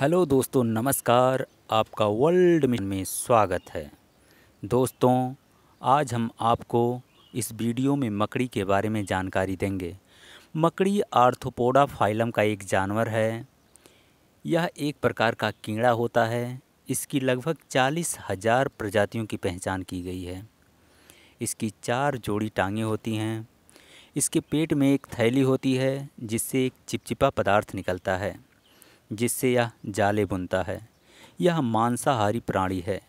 hello दोस्तों नमस्कार आपका वर्ल्ड मिशन में स्वागत है दोस्तों आज हम आपको इस वीडियो में मकड़ी के बारे में जानकारी देंगे मकड़ी आर्थोपोडा फाइलम का एक जानवर है यह एक प्रकार का कीड़ा होता है इसकी लगभग चालीस हज़ार प्रजातियों की पहचान की गई है इसकी चार जोड़ी टांगें होती हैं इसके पेट में एक थैली होती है जिससे एक चिपचिपा पदार्थ निकलता है जिससे यह जाले बुनता है यह मांसाहारी प्राणी है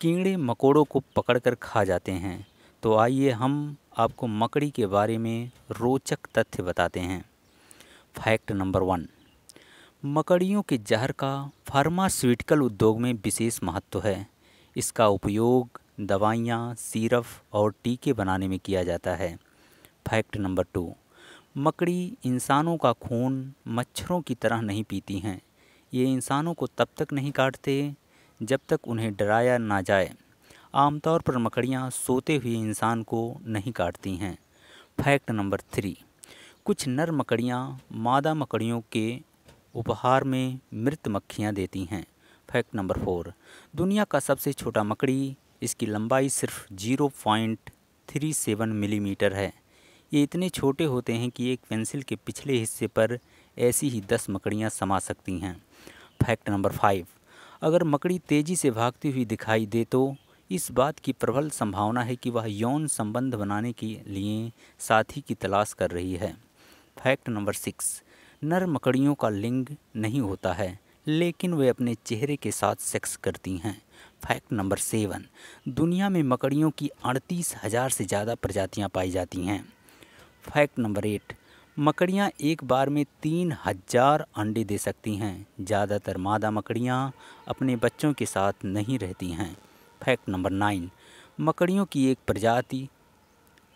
कीड़े मकोड़ों को पकड़कर खा जाते हैं तो आइए हम आपको मकड़ी के बारे में रोचक तथ्य बताते हैं फैक्ट नंबर वन मकड़ियों के जहर का फार्मास्यूटिकल उद्योग में विशेष महत्व है इसका उपयोग दवाइयाँ सिरप और टीके बनाने में किया जाता है फैक्ट नंबर टू मकड़ी इंसानों का खून मच्छरों की तरह नहीं पीती हैं ये इंसानों को तब तक नहीं काटते जब तक उन्हें डराया ना जाए आमतौर पर मकड़ियाँ सोते हुए इंसान को नहीं काटती हैं फैक्ट नंबर थ्री कुछ नर मकड़ियाँ मादा मकड़ियों के उपहार में मृत मक्खियाँ देती हैं फैक्ट नंबर फोर दुनिया का सबसे छोटा मकड़ी इसकी लंबाई सिर्फ zero point three seven millimetre है ये इतने छोटे होते हैं कि एक पेंसिल के पिछले हिस्से पर ऐसी ही दस मकड़ियाँ समा सकती हैं फैक्ट नंबर फाइव अगर मकड़ी तेज़ी से भागती हुई दिखाई दे तो इस बात की प्रबल संभावना है कि वह यौन संबंध बनाने के लिए साथी की तलाश कर रही है फैक्ट नंबर सिक्स नर मकड़ियों का लिंग नहीं होता है लेकिन वे अपने चेहरे के साथ सेक्स करती हैं फैक्ट नंबर सेवन दुनिया में मकड़ियों की अड़तीस हज़ार से ज़्यादा प्रजातियां पाई जाती हैं फैक्ट नंबर एट मकड़ियाँ एक बार में तीन हजार अंडे दे सकती हैं ज़्यादातर मादा मकड़ियाँ अपने बच्चों के साथ नहीं रहती हैं फैक्ट नंबर नाइन मकड़ियों की एक प्रजाति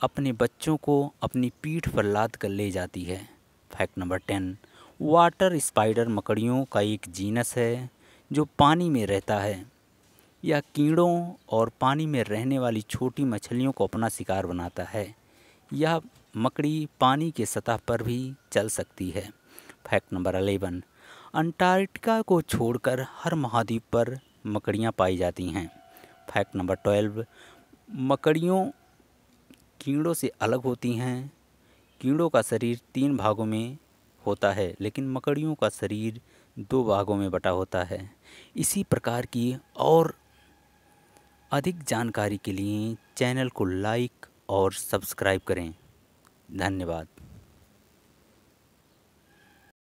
अपने बच्चों को अपनी पीठ पर लाद कर ले जाती है fact number ten water spider मकड़ियों का एक जीनस है जो पानी में रहता है यह कीड़ों और पानी में रहने वाली छोटी मछलियों को अपना शिकार बनाता है यह मकड़ी पानी के सतह पर भी चल सकती है फैक्ट नंबर अलेवन अंटार्कटिका को छोड़कर हर महाद्वीप पर मकड़ियाँ पाई जाती हैं फैक्ट नंबर ट्वेल्व मकड़ियों कीड़ों से अलग होती हैं कीड़ों का शरीर तीन भागों में होता है लेकिन मकड़ियों का शरीर दो भागों में बटा होता है इसी प्रकार की और अधिक जानकारी के लिए चैनल को लाइक और सब्सक्राइब करें धन्यवाद